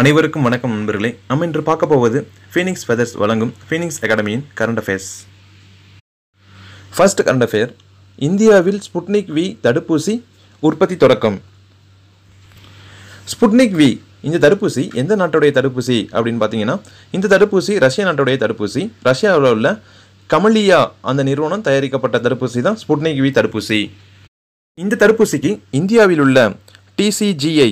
அனைவருக்கும் வணக்கம் நண்பர்களே நம்ம இன்று பார்க்க போவது ஃபீனிக்ஸ் ஃபெதர்ஸ் வழங்கும் ஃபீனிக்ஸ் அகாடமியின் current affairs first current affair இந்தியாவில் ஸ்புட்னிக் வி தடுப்பூசி உற்பத்தி தொடக்கம் ஸ்புட்னிக் வி இந்த தடுப்பூசி எந்த நாட்டுடைய தடுப்பூசி அப்படின்னு பார்த்தீங்கன்னா இந்த தடுப்பூசி ரஷ்ய நாட்டுடைய தடுப்பூசி ரஷ்யாவில் உள்ள கமலியா அந்த நிறுவனம் தயாரிக்கப்பட்ட தடுப்பூசி தான் ஸ்புட்னிக் வி தடுப்பூசி இந்த தடுப்பூசிக்கு இந்தியாவில் உள்ள DCGI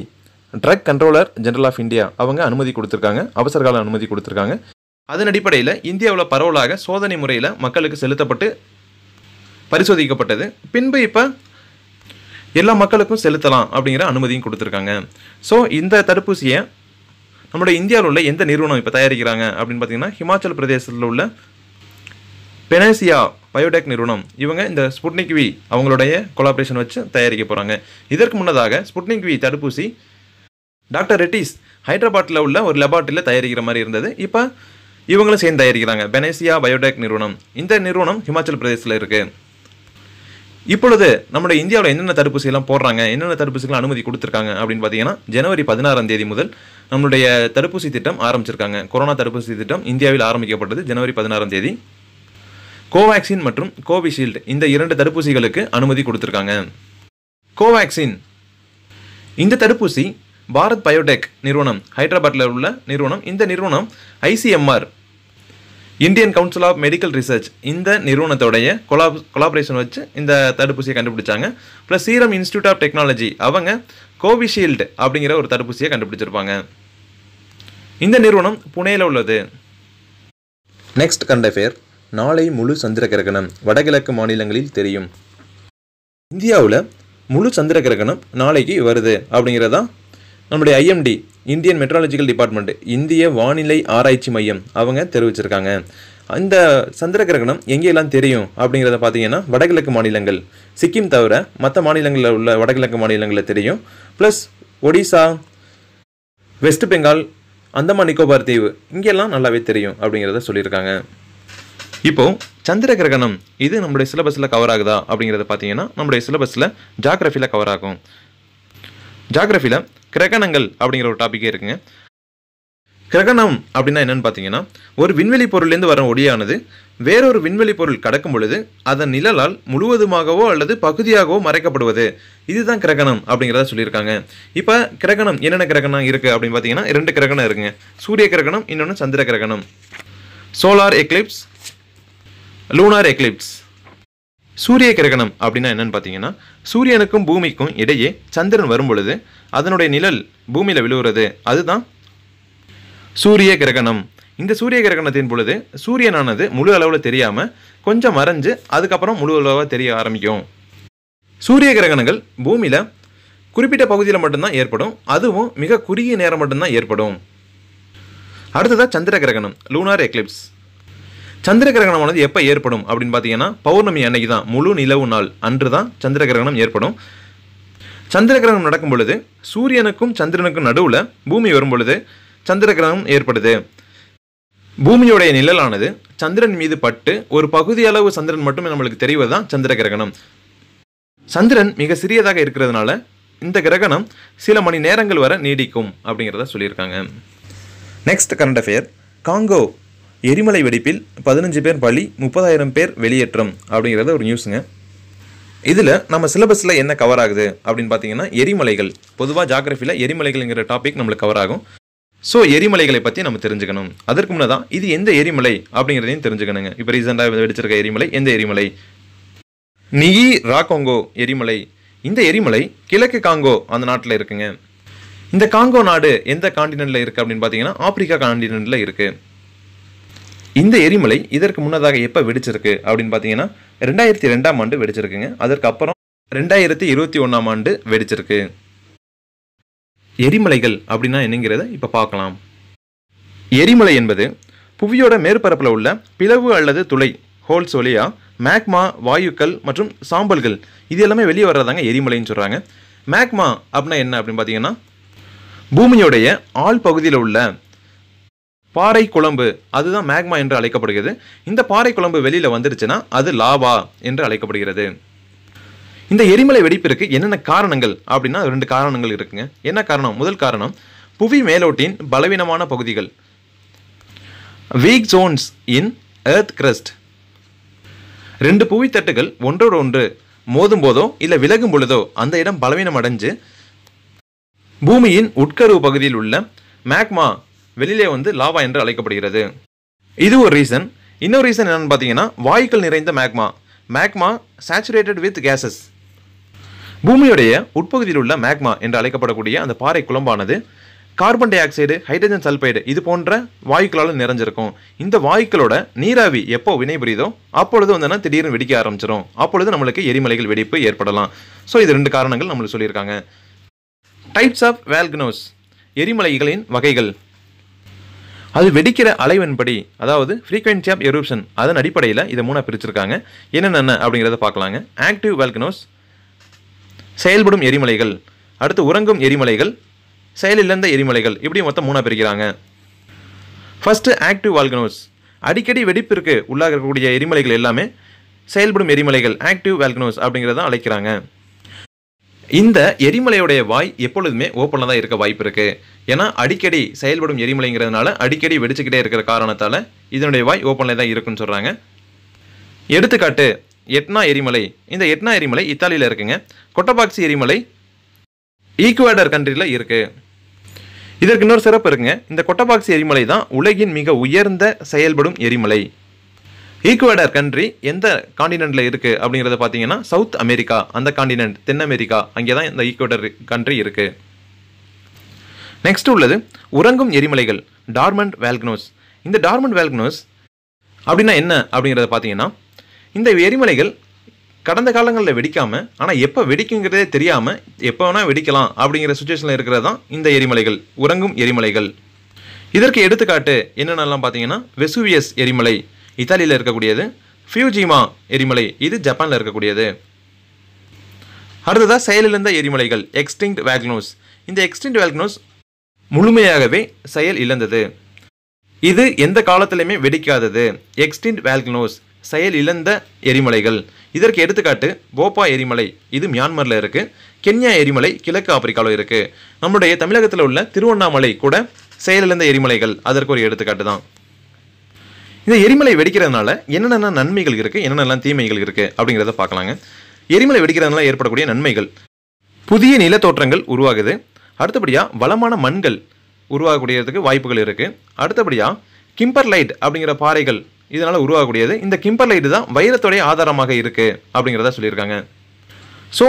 drug controller general of India அவங்க அனுமதி கொடுத்துருக்காங்க அவசரகால அனுமதி கொடுத்துருக்காங்க அதன் அடிப்படையில் இந்தியாவில் பரவலாக சோதனை முறையில் மக்களுக்கு செலுத்தப்பட்டு பரிசோதிக்கப்பட்டது பின்பு இப்போ எல்லா மக்களுக்கும் செலுத்தலாம் அப்படிங்கிற அனுமதியும் கொடுத்துருக்காங்க ஸோ இந்த தடுப்பூசியை நம்முடைய இந்தியாவில் உள்ள எந்த நிறுவனம் இப்போ தயாரிக்கிறாங்க அப்படின்னு பார்த்தீங்கன்னா ஹிமாச்சல் பிரதேசத்தில் உள்ள பெனேசியா பயோடெக் நிறுவனம் இவங்க இந்த ஸ்புட்னிக் வி அவங்களுடைய கொலாபரேஷன் வச்சு தயாரிக்க போகிறாங்க இதற்கு முன்னதாக ஸ்புட்னிக் வி தடுப்பூசி டாக்டர் ரெட்டிஸ் ஹைதராபாத்தில் உள்ள ஒரு லெபார்ட்டரியில் தயாரிக்கிற மாதிரி இருந்தது இப்போ இவங்களும் சேர்ந்து தயாரிக்கிறாங்க பெனேசியா பயோடெக் நிறுவனம் இந்த நிறுவனம் ஹிமாச்சல் பிரதேசில் இருக்குது இப்பொழுது நம்முடைய இந்தியாவில் என்னென்ன தடுப்பூசியெல்லாம் போடுறாங்க என்னென்ன தடுப்பூசிகள் அனுமதி கொடுத்துருக்காங்க அப்படின்னு பார்த்தீங்கன்னா ஜனவரி பதினாறாம் தேதி முதல் நம்மளுடைய தடுப்பூசி திட்டம் ஆரம்பிச்சிருக்காங்க கொரோனா தடுப்பூசி திட்டம் இந்தியாவில் ஆரம்பிக்கப்பட்டது ஜனவரி பதினாறாம் தேதி கோவேக்சின் மற்றும் கோவிஷீல்டு இந்த இரண்டு தடுப்பூசிகளுக்கு அனுமதி கொடுத்துருக்காங்க கோவேக்சின் இந்த தடுப்பூசி பாரத் பயோடெக் நிறுவனம் ஹைதராபாத்தில் உள்ள நிறுவனம் இந்த நிறுவனம் ICMR Indian council of medical research இந்த நிறுவனத்தோடைய கொலா கொலாபரேஷன் வச்சு இந்த தடுப்பூசியை கண்டுபிடிச்சாங்க plus serum institute of technology அவங்க கோவிஷீல்டு அப்படிங்கிற ஒரு தடுப்பூசியை கண்டுபிடிச்சிருப்பாங்க இந்த நிறுவனம் புனேயில் உள்ளது நெக்ஸ்ட் கண்ட பேர் நாளை முழு சந்திர கிரகணம் வடகிழக்கு மாநிலங்களில் தெரியும் இந்தியாவில் முழு சந்திர கிரகணம் நாளைக்கு வருது அப்படிங்கிறதான் நம்முடைய ஐஎம்டி இந்தியன் மெட்ராலஜிக்கல் டிபார்ட்மெண்ட் இந்திய வானிலை ஆராய்ச்சி மையம் அவங்க தெரிவிச்சிருக்காங்க அந்த சந்திர கிரகணம் எங்கேயெல்லாம் தெரியும் அப்படிங்கிறத பார்த்தீங்கன்னா வடகிழக்கு மாநிலங்கள் சிக்கிம் தவிர மற்ற மாநிலங்களில் உள்ள வடகிழக்கு மாநிலங்களில் தெரியும் ப்ளஸ் ஒடிசா வெஸ்ட் பெங்கால் அந்தமான் நிக்கோபார் தீவு இங்கெல்லாம் நல்லாவே தெரியும் அப்படிங்கிறத சொல்லியிருக்காங்க இப்போது சந்திர கிரகணம் இது நம்முடைய சிலபஸில் கவர் ஆகுதா அப்படிங்கிறத பார்த்தீங்கன்னா நம்முடைய சிலபஸில் ஜாகிரஃபியில் கவர் ஆகும் ஜாகிரஃபியில் கிரகணங்கள் அப்படிங்கிற ஒரு டாப்பிக்கே இருக்குங்க கிரகணம் அப்படின்னா என்னென்னு பார்த்தீங்கன்னா ஒரு விண்வெளி பொருள்லேருந்து வர ஒடியானது வேறொரு விண்வெளி பொருள் கடக்கும் பொழுது அதன் நிழலால் முழுவதுமாகவோ அல்லது பகுதியாகவோ மறைக்கப்படுவது இதுதான் கிரகணம் அப்படிங்கிறத சொல்லியிருக்காங்க இப்போ கிரகணம் என்னென்ன கிரகணம் இருக்குது அப்படின்னு பார்த்தீங்கன்னா ரெண்டு கிரகணம் இருக்குங்க சூரிய கிரகணம் இன்னொன்று சந்திர கிரகணம் சோலார் எக்லிப்ஸ் லூனார் எக்லிப்ஸ் சூரிய கிரகணம் அப்படின்னா என்னென்னு பார்த்தீங்கன்னா சூரியனுக்கும் பூமிக்கும் இடையே சந்திரன் வரும் பொழுது அதனுடைய நிழல் பூமியில் விழுகிறது அதுதான் சூரிய கிரகணம் இந்த சூரிய கிரகணத்தின் பொழுது சூரியனானது முழு அளவில் தெரியாமல் கொஞ்சம் மறைஞ்சு அதுக்கப்புறம் முழு அளவாக தெரிய ஆரம்பிக்கும் சூரிய கிரகணங்கள் பூமியில் குறிப்பிட்ட பகுதியில் மட்டும்தான் ஏற்படும் அதுவும் மிக குறுகிய நேரம் மட்டும்தான் ஏற்படும் அடுத்ததாக சந்திர கிரகணம் லூனார் எக்லிப்ஸ் சந்திர கிரகணமானது எப்போ ஏற்படும் அப்படின்னு பார்த்தீங்கன்னா பௌர்ணமி அன்னைக்கு தான் முழு நிலவு நாள் அன்று தான் சந்திர கிரகணம் ஏற்படும் சந்திர கிரகணம் நடக்கும் பொழுது சூரியனுக்கும் சந்திரனுக்கும் நடுவில் பூமி வரும் பொழுது சந்திர கிரகணம் ஏற்படுது பூமியுடைய நிழலானது சந்திரன் மீது பட்டு ஒரு பகுதி அளவு சந்திரன் மட்டுமே நம்மளுக்கு தெரிவது தான் சந்திர கிரகணம் சந்திரன் மிக சிறியதாக இருக்கிறதுனால இந்த கிரகணம் சில மணி நேரங்கள் வர நீடிக்கும் அப்படிங்கிறத சொல்லியிருக்காங்க நெக்ஸ்ட் கரண்ட் அஃபேர் காங்கோ எரிமலை வெடிப்பில் பதினஞ்சு பேர் பலி முப்பதாயிரம் பேர் வெளியேற்றம் அப்படிங்கிறது ஒரு நியூஸுங்க இதில் நம்ம சிலபஸில் என்ன கவர் ஆகுது அப்படின்னு பார்த்தீங்கன்னா எரிமலைகள் பொதுவாக ஜாகிரஃபியில் எரிமலைகள்ங்கிற டாபிக் நம்மளுக்கு கவர் ஆகும் ஸோ எரிமலைகளை பற்றி நம்ம தெரிஞ்சுக்கணும் அதற்கு முன்னதான் இது எந்த எரிமலை அப்படிங்கிறதையும் தெரிஞ்சுக்கணுங்க இப்போ ரீசெண்டாக வெடிச்சிருக்க எரிமலை எந்த எரிமலை நிகி ராகோங்கோ எரிமலை இந்த எரிமலை கிழக்கு காங்கோ அந்த நாட்டில் இருக்குங்க இந்த காங்கோ நாடு எந்த காண்டினென்ட்டில் இருக்குது அப்படின்னு பார்த்தீங்கன்னா ஆப்பிரிக்கா காண்டினென்ட்டில் இருக்குது இந்த எரிமலை இதற்கு முன்னதாக எப்போ வெடிச்சிருக்கு அப்படின்னு பார்த்தீங்கன்னா ரெண்டாயிரத்தி ரெண்டாம் ஆண்டு வெடிச்சிருக்குங்க அதற்கு அப்புறம் ரெண்டாயிரத்தி இருபத்தி ஒன்றாம் ஆண்டு வெடிச்சிருக்கு எரிமலைகள் அப்படின்னா என்னங்கிறத இப்போ பார்க்கலாம் எரிமலை என்பது புவியோட மேற்பரப்பில் உள்ள பிளவு அல்லது துளை ஹோல்ஸ் வழியாக மேக்மா வாயுக்கள் மற்றும் சாம்பல்கள் இது எல்லாமே வெளியே வர்றதாங்க எரிமலைன்னு சொல்கிறாங்க மேக்மா அப்படின்னா என்ன அப்படின்னு பார்த்தீங்கன்னா பூமியோடைய ஆள் பகுதியில் உள்ள பாறை குழம்பு அதுதான் மேக்மா என்று அழைக்கப்படுகிறது இந்த பாறை குழம்பு வெளியில் வந்துருச்சுன்னா அது லாவா என்று அழைக்கப்படுகிறது இந்த எரிமலை வெடிப்பிற்கு என்னென்ன காரணங்கள் அப்படின்னா ரெண்டு காரணங்கள் இருக்குங்க என்ன காரணம் முதல் காரணம் புவி மேலோட்டின் பலவீனமான பகுதிகள் weak zones in earth crust ரெண்டு புவித்தட்டுகள் ஒன்றோடு ஒன்று மோதும் போதோ இல்லை விலகும் பொழுதோ அந்த இடம் பலவீனம் அடைஞ்சு பூமியின் உட்கரு பகுதியில் உள்ள மேக்மா வெளியிலே வந்து லாவா என்று அழைக்கப்படுகிறது இது ஒரு ரீசன் இன்னொரு ரீசன் என்னென்னு பார்த்தீங்கன்னா வாயுக்கள் நிறைந்த magma magma saturated with gases பூமியுடைய உட்பகுதியில் உள்ள மேக்மா என்று அழைக்கப்படக்கூடிய அந்த பாறை குழம்பானது carbon dioxide hydrogen sulphide இது போன்ற வாயுக்களால் நிறைஞ்சிருக்கும் இந்த வாயுக்களோட நீராவி எப்போ வினைபுரியுதோ அப்பொழுது வந்து திடீர்னு வெடிக்க ஆரம்பிச்சிடும் அப்பொழுது நம்மளுக்கு எரிமலைகள் வெடிப்பு ஏற்படலாம் ஸோ இது ரெண்டு காரணங்கள் நம்மளுக்கு சொல்லியிருக்காங்க டைப்ஸ் ஆஃப் வேல்கனோஸ் எரிமலைகளின் வகைகள் அது வெடிக்கிற அலைவன்படி அதாவது ஃப்ரீக்வன்சி ஆஃப் எரூப்ஷன் அதன் அடிப்படையில் இதை மூணாக பிரிச்சிருக்காங்க என்னென்ன அப்படிங்கிறத பார்க்கலாங்க ஆக்டிவ் வால்கனோஸ் செயல்படும் எரிமலைகள் அடுத்து உறங்கும் எரிமலைகள் செயலிழந்த எரிமலைகள் இப்படி மொத்தம் மூணாக பிரிக்கிறாங்க ஃபஸ்ட்டு ஆக்டிவ் வால்கனோஸ் அடிக்கடி வெடிப்பிற்கு உள்ளாக இருக்கக்கூடிய எரிமலைகள் எல்லாமே செயல்படும் எரிமலைகள் ஆக்டிவ் வால்கனோஸ் அப்படிங்கிறத அழைக்கிறாங்க இந்த எரிமலையுடைய வாய் எப்பொழுதுமே ஓப்பனில் தான் இருக்க வாய்ப்பு இருக்குது ஏன்னா அடிக்கடி செயல்படும் எரிமலைங்கிறதுனால அடிக்கடி வெடிச்சுக்கிட்டே இருக்கிற காரணத்தால் இதனுடைய வாய் ஓப்பனில் தான் இருக்குன்னு சொல்கிறாங்க எடுத்துக்காட்டு எட்னா எரிமலை இந்த எட்னா எரிமலை இத்தாலியில் இருக்குங்க கொட்டபாக்சி எரிமலை ஈக்குவேடர் கண்ட்ரியில் இருக்குது இதற்கு இன்னொரு சிறப்பு இருக்குங்க இந்த கொட்டபாக்சி எரிமலை தான் உலகின் மிக உயர்ந்த செயல்படும் எரிமலை ஈக்குவேடர் கண்ட்ரி எந்த காண்டினென்ட்டில் இருக்குது அப்படிங்கிறத பார்த்தீங்கன்னா சவுத் அமெரிக்கா அந்த காண்டினென்ட் தென் அமெரிக்கா அங்கே தான் இந்த ஈக்குவேடர் கண்ட்ரி இருக்குது நெக்ஸ்ட் உள்ளது உறங்கும் எரிமலைகள் டார்மண்ட் வேல்க்னோஸ் இந்த டார்மண்ட் வேல்க்னோஸ் அப்படின்னா என்ன அப்படிங்கிறத பார்த்தீங்கன்னா இந்த எரிமலைகள் கடந்த காலங்களில் வெடிக்காமல் ஆனால் எப்போ வெடிக்குங்கிறதே தெரியாமல் எப்போ வேணால் வெடிக்கலாம் அப்படிங்கிற சுச்சுவேஷனில் இருக்கிறது தான் இந்த எரிமலைகள் உறங்கும் எரிமலைகள் இதற்கு எடுத்துக்காட்டு என்னென்னலாம் பார்த்தீங்கன்னா வெசுவியஸ் எரிமலை இத்தாலியில் இருக்கக்கூடியது ஃபியூஜிமா எரிமலை இது ஜப்பானில் இருக்கக்கூடியது அடுத்ததாக செயலிழந்த எரிமலைகள் எக்ஸ்டிங்க்ட் வேக்னோஸ் இந்த எக்ஸ்டிங்க்ட் வேக்னோஸ் முழுமையாகவே செயல் இழந்தது இது எந்த காலத்திலையுமே வெடிக்காதது எக்ஸ்டின் வேல்க்னோஸ் செயல் இழந்த எரிமலைகள் இதற்கு எடுத்துக்காட்டு போபா எரிமலை இது மியான்மரில் இருக்குது கென்யா எரிமலை கிழக்கு ஆப்பிரிக்காவில் இருக்குது நம்முடைய தமிழகத்தில் உள்ள திருவண்ணாமலை கூட செயலிழந்த எரிமலைகள் அதற்கு ஒரு எடுத்துக்காட்டு தான் இந்த எரிமலை வெடிக்கிறதுனால என்னென்ன நன்மைகள் இருக்குது என்னென்னலாம் தீமைகள் இருக்குது அப்படிங்கிறத பார்க்கலாங்க எரிமலை வெடிக்கிறதுனால ஏற்படக்கூடிய நன்மைகள் புதிய நிலத்தோற்றங்கள் உருவாகுது அடுத்தபடியாக வளமான மண்கள் உருவாகக்கூடியதுக்கு வாய்ப்புகள் இருக்குது அடுத்தபடியாக கிம்பர்லைட் அப்படிங்கிற பாறைகள் இதனால் உருவாகக்கூடியது இந்த கிம்பர்லைட்டு தான் வைரத்துடைய ஆதாரமாக இருக்குது அப்படிங்கிறத சொல்லியிருக்காங்க ஸோ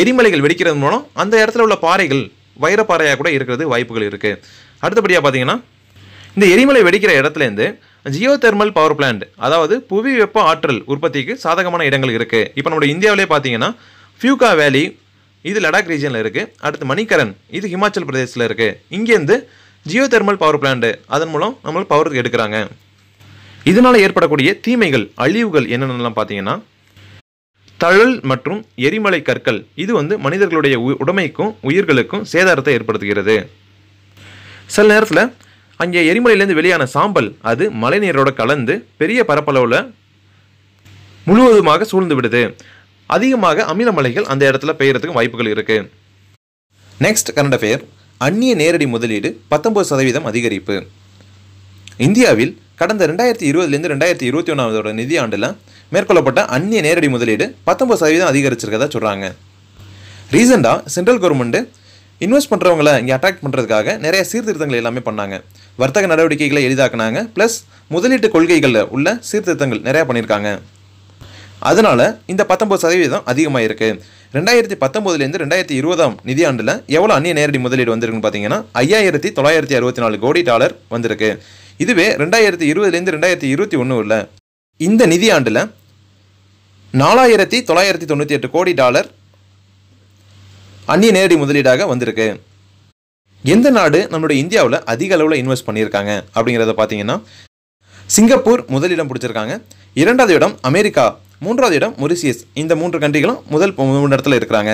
எரிமலைகள் வெடிக்கிறது மூலம் அந்த இடத்துல உள்ள பாறைகள் வைரப்பாறையாக கூட இருக்கிறது வாய்ப்புகள் இருக்குது அடுத்தபடியாக பார்த்தீங்கன்னா இந்த எரிமலை வெடிக்கிற இடத்துலேருந்து ஜியோ தெர்மல் பவர் பிளான்ட் அதாவது புவி வெப்ப ஆற்றல் உற்பத்திக்கு சாதகமான இடங்கள் இருக்குது இப்போ நம்மளுடைய இந்தியாவிலே பார்த்தீங்கன்னா ஃபியூகா வேலி இது லடாக் ரீஜனில் இருக்குது அடுத்து மணிகரன் இது ஹிமாச்சல் பிரதேசத்தில் இருக்குது இங்கேருந்து ஜியோ தெர்மல் பவர் பிளான்ட்டு அதன் மூலம் நம்மளுக்கு பவர் எடுக்கிறாங்க இதனால் ஏற்படக்கூடிய தீமைகள் அழிவுகள் என்னென்னலாம் பார்த்தீங்கன்னா தழல் மற்றும் எரிமலை கற்கள் இது வந்து மனிதர்களுடைய உடமைக்கும் உயிர்களுக்கும் சேதாரத்தை ஏற்படுத்துகிறது சில நேரத்தில் அங்கே எரிமலையிலேருந்து வெளியான சாம்பல் அது மழைநீரோடு கலந்து பெரிய பரப்பளவில் முழுவதுமாக சூழ்ந்து விடுது அதிகமாக அமிலமலைகள் அந்த இடத்துல பெய்யறதுக்கு வாய்ப்புகள் இருக்குது நெக்ஸ்ட் கரண்ட் அஃபேர் அந்நிய நேரடி முதலீடு பத்தொன்பது சதவீதம் அதிகரிப்பு இந்தியாவில் கடந்த ரெண்டாயிரத்தி இருபதுலேருந்து ரெண்டாயிரத்தி இருபத்தி ஒன்றாவதோட நிதியாண்டில் மேற்கொள்ளப்பட்ட அந்நிய நேரடி முதலீடு பத்தொம்பது சதவீதம் அதிகரிச்சிருக்கதா சொல்கிறாங்க ரீசெண்டாக சென்ட்ரல் கவர்மெண்ட்டு இன்வெஸ்ட் பண்ணுறவங்களை இங்கே அட்ராக்ட் பண்ணுறதுக்காக நிறைய சீர்திருத்தங்கள் எல்லாமே பண்ணாங்க வர்த்தக நடவடிக்கைகளை எளிதாக்குனாங்க ப்ளஸ் முதலீட்டு கொள்கைகளில் உள்ள சீர்திருத்தங்கள் நிறையா பண்ணியிருக்காங்க அதனால் இந்த பத்தொம்பது சதவீதம் அதிகமாக இருக்குது ரெண்டாயிரத்தி பத்தொம்போதுலேருந்து ரெண்டாயிரத்தி இருபதாம் நிதியாண்டில் எவ்வளோ அந்நிய நேரடி முதலீடு வந்திருக்குன்னு பார்த்தீங்கன்னா ஐயாயிரத்தி தொள்ளாயிரத்தி அறுபத்தி நாலு கோடி டாலர் வந்திருக்கு இதுவே ரெண்டாயிரத்தி இருபதுலேருந்து ரெண்டாயிரத்தி இருபத்தி ஒன்று இல்லை இந்த நிதியாண்டில் நாலாயிரத்தி தொள்ளாயிரத்தி தொண்ணூற்றி எட்டு கோடி டாலர் அந்நிய நேரடி முதலீடாக வந்திருக்கு எந்த நாடு நம்மளுடைய இந்தியாவில் அதிக அளவில் இன்வெஸ்ட் பண்ணியிருக்காங்க அப்படிங்கிறத பார்த்தீங்கன்னா சிங்கப்பூர் முதலிடம் பிடிச்சிருக்காங்க இரண்டாவது இடம் அமெரிக்கா மூன்றாவது இடம் மொரிசியஸ் இந்த மூன்று கண்ட்ரிகளும் முதல் மூணு இடத்துல இருக்கிறாங்க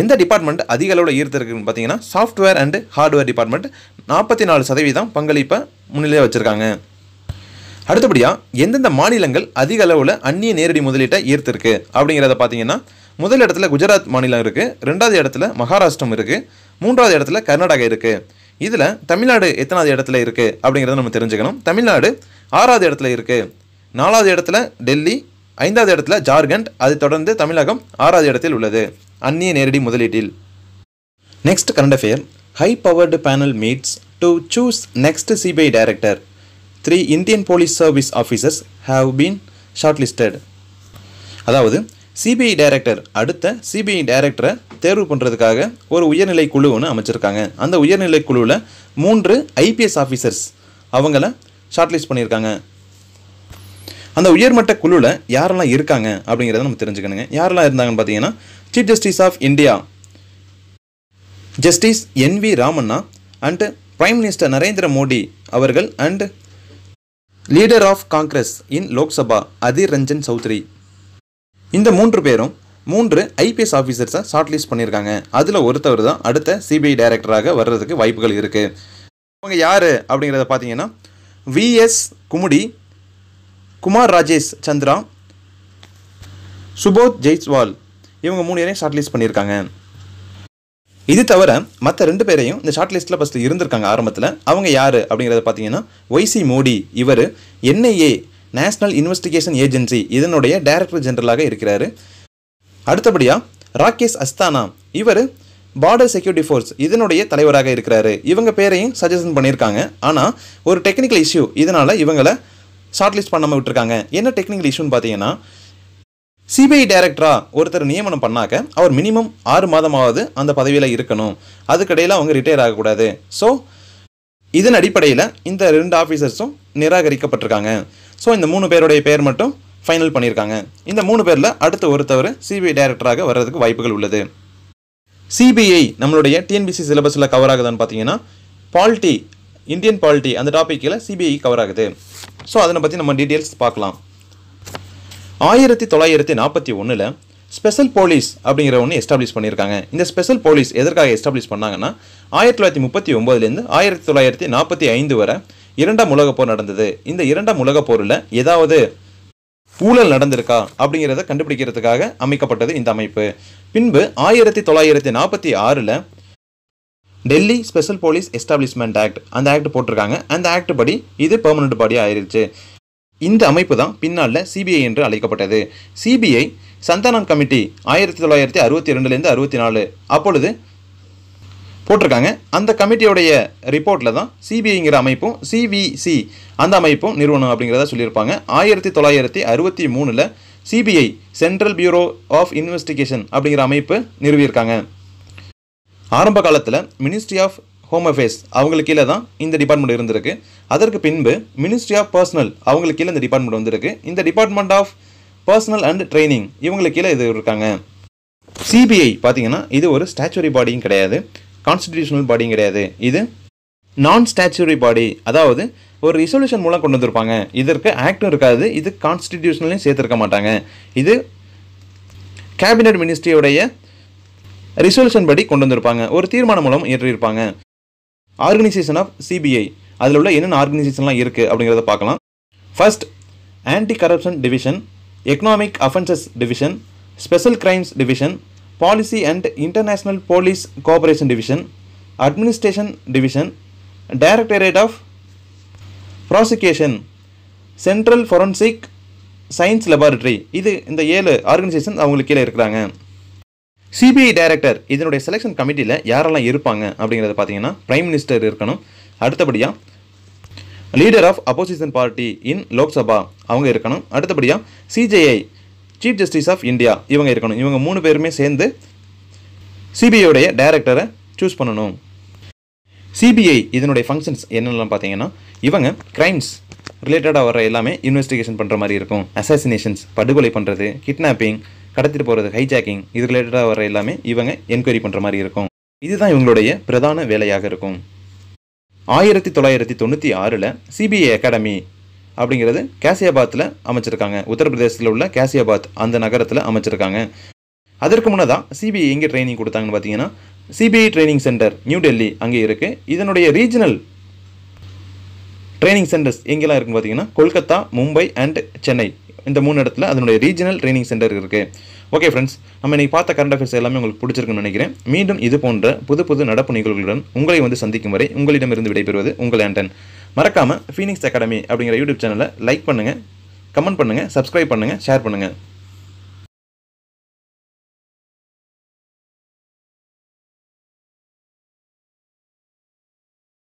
எந்த டிபார்ட்மெண்ட் அதிக அளவில் ஈர்த்திருக்குன்னு பார்த்தீங்கன்னா சாஃப்ட்வேர் அண்டு ஹார்ட்வேர் டிபார்ட்மெண்ட் நாற்பத்தி நாலு சதவீதம் பங்களிப்பை முன்னிலையாக வச்சுருக்காங்க அடுத்தபடியாக எந்தெந்த மாநிலங்கள் அதிக அளவில் அந்நிய நேரடி முதலீட்டை ஈர்த்திருக்கு அப்படிங்கிறத பார்த்தீங்கன்னா முதல் இடத்துல குஜராத் மாநிலம் இருக்குது ரெண்டாவது இடத்துல மகாராஷ்டிரம் இருக்குது மூன்றாவது இடத்துல கர்நாடகா இருக்குது இதில் தமிழ்நாடு எத்தனாவது இடத்துல இருக்குது அப்படிங்கிறத நம்ம தெரிஞ்சுக்கணும் தமிழ்நாடு ஆறாவது இடத்துல இருக்குது நாலாவது இடத்துல டெல்லி ஐந்தாவது இடத்துல ஜார்க்கண்ட் அதை தொடர்ந்து தமிழகம் ஆறாவது இடத்தில் உள்ளது அந்நிய நேரடி முதலீட்டில் next current affair high powered panel meets to choose next CBI director three Indian police service officers have been shortlisted அதாவது சிபிஐ டைரக்டர் அடுத்த சிபிஐ டைரக்டரை தேர்வு பண்ணுறதுக்காக ஒரு உயர்நிலை குழு ஒன்று அமைச்சிருக்காங்க அந்த உயர்நிலை குழுவில் மூன்று ஐபிஎஸ் ஆஃபீஸர்ஸ் அவங்கள ஷார்ட்லிஸ்ட் பண்ணியிருக்காங்க அந்த உயர்மட்ட குழுவில் யாரெல்லாம் இருக்காங்க அப்படிங்கிறத நம்ம தெரிஞ்சுக்கணுங்க யாரெல்லாம் இருந்தாங்கன்னு பார்த்தீங்கன்னா chief justice of India justice N V Ramana and prime minister Narendra Modi அவர்கள் and leader of Congress in Lok Sabha Adhir Ranjan Chowdhury இந்த மூன்று பேரும் மூன்று ஐபிஎஸ் ஆஃபீஸர்ஸை ஷார்ட் லிஸ்ட் பண்ணியிருக்காங்க அதில் ஒருத்தவர் தான் அடுத்த சிபிஐ டைரக்டராக வர்றதுக்கு வாய்ப்புகள் இருக்குது அவங்க யார் அப்படிங்கிறத பார்த்தீங்கன்னா விஎஸ் குமுடி குமார் ராஜேஷ் சந்திரா சுபோத் ஜெய்ஸ்வால் இவங்க மூணு பேரையும் ஷார்ட் லிஸ்ட் பண்ணியிருக்காங்க இது தவிர மற்ற ரெண்டு பேரையும் இந்த ஷார்ட் லிஸ்ட்டில் ஃபஸ்ட்டு இருந்திருக்காங்க ஆரம்பத்தில் அவங்க யார் அப்படிங்கிறத பார்த்தீங்கன்னா ஒய்சி மோடி இவர் என்ஐஏ நேஷ்னல் இன்வெஸ்டிகேஷன் ஏஜென்சி இதனுடைய டைரக்டர் ஜெனரலாக இருக்கிறாரு அடுத்தபடியாக ராகேஷ் அஸ்தானா இவர் பார்டர் செக்யூரிட்டி ஃபோர்ஸ் இதனுடைய தலைவராக இருக்கிறாரு இவங்க பேரையும் சஜஷன் பண்ணியிருக்காங்க ஆனால் ஒரு டெக்னிக்கல் இஷ்யூ இதனால் இவங்களை ஷார்ட் லிஸ்ட் பண்ணாமல் விட்டுருக்காங்க என்ன டெக்னிக்கல் இஷ்யூன்னு பார்த்தீங்கன்னா சிபிஐ டைரக்டராக ஒருத்தர் நியமனம் பண்ணாக்க அவர் மினிமம் ஆறு மாதமாவது அந்த பதவியில் இருக்கணும் அதுக்கிடையில் அவங்க ரிட்டையர் ஆகக்கூடாது ஸோ இதன் அடிப்படையில் இந்த ரெண்டு ஆஃபீஸர்ஸும் நிராகரிக்கப்பட்டிருக்காங்க ஸோ இந்த மூணு பேருடைய பேர் மட்டும் ஃபைனல் பண்ணியிருக்காங்க இந்த மூணு பேரில் அடுத்த ஒருத்தவர் சிபிஐ டைரக்டராக வர்றதுக்கு வாய்ப்புகள் உள்ளது சிபிஐ நம்மளுடைய டிஎன்பிசி சிலபஸில் கவர் ஆகுதுன்னு பார்த்தீங்கன்னா பாலிட்டி இந்தியன் பாலிட்டி அந்த டாப்பிக்கில் சிபிஐ கவர் ஆகுது ஸோ அதனை பற்றி நம்ம டீட்டெயில்ஸ் பார்க்கலாம் ஆயிரத்தி தொள்ளாயிரத்தி நாற்பத்தி ஒன்றில் ஸ்பெஷல் போலீஸ் அப்படிங்கிற ஒன்று எஸ்டாப்ளிஷ் பண்ணியிருக்காங்க இந்த ஸ்பெஷல் போலீஸ் எதற்காக எஸ்டாப்ளிஷ் பண்ணாங்கன்னா ஆயிரத்தி தொள்ளாயிரத்தி முப்பத்தி ஒம்போதுலேருந்து ஆயிரத்தி தொள்ளாயிரத்தி நாற்பத்தி ஐந்து வரை இரண்டாம் உலகப் போர் நடந்தது இந்த இரண்டாம் உலகப்போரில் போரில் ஏதாவது ஊழல் நடந்திருக்கா அப்படிங்கிறத கண்டுபிடிக்கிறதுக்காக அமைக்கப்பட்டது இந்த அமைப்பு பின்பு ஆயிரத்தி தொள்ளாயிரத்தி நாற்பத்தி ஆறில் Delhi special police establishment act அந்த ஆக்ட் போட்டிருக்காங்க அந்த ஆக்ட் படி இது பெர்மனன்ட் பாடி ஆயிருச்சு இந்த அமைப்பு தான் பின்னால் சிபிஐ என்று அழைக்கப்பட்டது சிபிஐ சந்தானம் கமிட்டி ஆயிரத்தி தொள்ளாயிரத்தி அறுபத்தி ரெண்டுலேருந்து அறுபத்தி நாலு அப்பொழுது போட்டிருக்காங்க அந்த கமிட்டியோடைய ரிப்போர்ட்டில் தான் சிபிஐங்கிற அமைப்பும் சிவிசி அந்த அமைப்பும் நிறுவனம் அப்படிங்கிறத சொல்லியிருப்பாங்க ஆயிரத்தி தொள்ளாயிரத்தி அறுபத்தி மூணில் CBI central bureau of investigation அப்படிங்கிற அமைப்பு நிறுவியிருக்காங்க ஆரம்ப காலத்தில் மினிஸ்ட்ரி ஆஃப் ஹோம் அஃபேர்ஸ் அவங்களுக்கு கீழே தான் இந்த டிபார்ட்மெண்ட் இருந்திருக்கு அதற்கு பின்பு மினிஸ்ட்ரி ஆஃப் பர்சனல் அவங்களுக்கு கீழே இந்த டிபார்ட்மெண்ட் வந்திருக்கு இந்த department of personnel and training இவங்களுக்கு கீழே இது இருக்காங்க சிபிஐ பார்த்தீங்கன்னா இது ஒரு ஸ்டாச்சுரி பாடியும் கிடையாது கான்ஸ்டிடியூஷனல் பாடியும் கிடையாது இது நான் ஸ்டாச்சுரி பாடி அதாவது ஒரு ரிசல்யூஷன் மூலம் கொண்டு வந்திருப்பாங்க இதற்கு ஆக்டும் இருக்காது இது கான்ஸ்டிடியூஷனலையும் சேர்த்துருக்க மாட்டாங்க இது கேபினட் மினிஸ்ட்ரியோடைய ரிசொல்யூஷன் படி கொண்டு வந்திருப்பாங்க ஒரு தீர்மானம் மூலம் ஏற்றிருப்பாங்க ஆர்கனைசேஷன் ஆஃப் சிபிஐ அதில் உள்ள என்னென்ன ஆர்கனைசேஷன்லாம் இருக்குது அப்படிங்கிறத பார்க்கலாம் first anti corruption division economic offences division special crimes division policy and international police cooperation division administration division directorate of prosecution central forensic science laboratory இது இந்த ஏழு ஆர்கனைசேஷன் அவங்களுக்கு கீழே இருக்கிறாங்க சிபிஐ டைரக்டர் இதனுடைய செலெக்ஷன் கமிட்டியில் யாரெல்லாம் இருப்பாங்க அப்படிங்கிறத பார்த்தீங்கன்னா பிரைம் மினிஸ்டர் இருக்கணும் அடுத்தபடியாக leader of opposition party in Lok Sabha அவங்க இருக்கணும் அடுத்தபடியாக CJI chief justice of India இவங்க இருக்கணும் இவங்க மூணு பேருமே சேர்ந்து சிபிஐடைய டைரக்டரை சூஸ் பண்ணணும் சிபிஐ இதனுடைய ஃபங்க்ஷன்ஸ் என்னென்னலாம் பார்த்தீங்கன்னா இவங்க கிரைம்ஸ் ரிலேட்டடாக வர எல்லாமே இன்வெஸ்டிகேஷன் பண்ணுற மாதிரி இருக்கும் அசாசினேஷன்ஸ் படுகொலை பண்ணுறது கிட்னாப்பிங் கடத்திட்டு போகிறது ஹைஜாக்கிங் இது ரிலேட்டடாக வர எல்லாமே இவங்க என்கொயரி பண்ணுற மாதிரி இருக்கும் இதுதான் இவங்களுடைய பிரதான வேலையாக இருக்கும் ஆயிரத்தி தொள்ளாயிரத்தி தொண்ணூற்றி ஆறில் சிபிஐ அகாடமி அப்படிங்கிறது கேசியாபாத்தில் அமைச்சிருக்காங்க உத்தரப்பிரதேசத்தில் உள்ள கேசியாபாத் அந்த நகரத்தில் அமைச்சிருக்காங்க அதற்கு முன்னதான் சிபிஐ எங்கே ட்ரைனிங் கொடுத்தாங்கன்னு பார்த்தீங்கன்னா CBI training centre New Delhi அங்கே இருக்குது இதனுடைய ரீஜனல் ட்ரைனிங் சென்டர்ஸ் எங்கெல்லாம் இருக்குன்னு பார்த்தீங்கன்னா கொல்கத்தா மும்பை அண்ட் சென்னை இந்த மூணு இடத்துல அதனுடைய ரீஜனல் ட்ரைனிங் சென்டர் இருக்குது ஓகே ஃப்ரெண்ட்ஸ் நம்ம இன்றைக்கி பார்த்த கரண்ட் அஃபேர்ஸ் எல்லாமே உங்களுக்கு பிடிச்சிருக்குன்னு நினைக்கிறேன் மீண்டும் இது போன்ற புது புது நடப்பு நிகழ்வுகளுடன் உங்களை வந்து சந்திக்கும் வரை உங்களிடமிருந்து விடைபெறுவது உங்கள் ஆண்டன் மறக்காமல் ஃபீனிக்ஸ் அகாடமி அப்படிங்கிற யூடியூப் சேனலை லைக் பண்ணுங்கள் கமெண்ட் பண்ணுங்கள் சப்ஸ்கிரைப் பண்ணுங்கள் ஷேர் பண்ணுங்கள்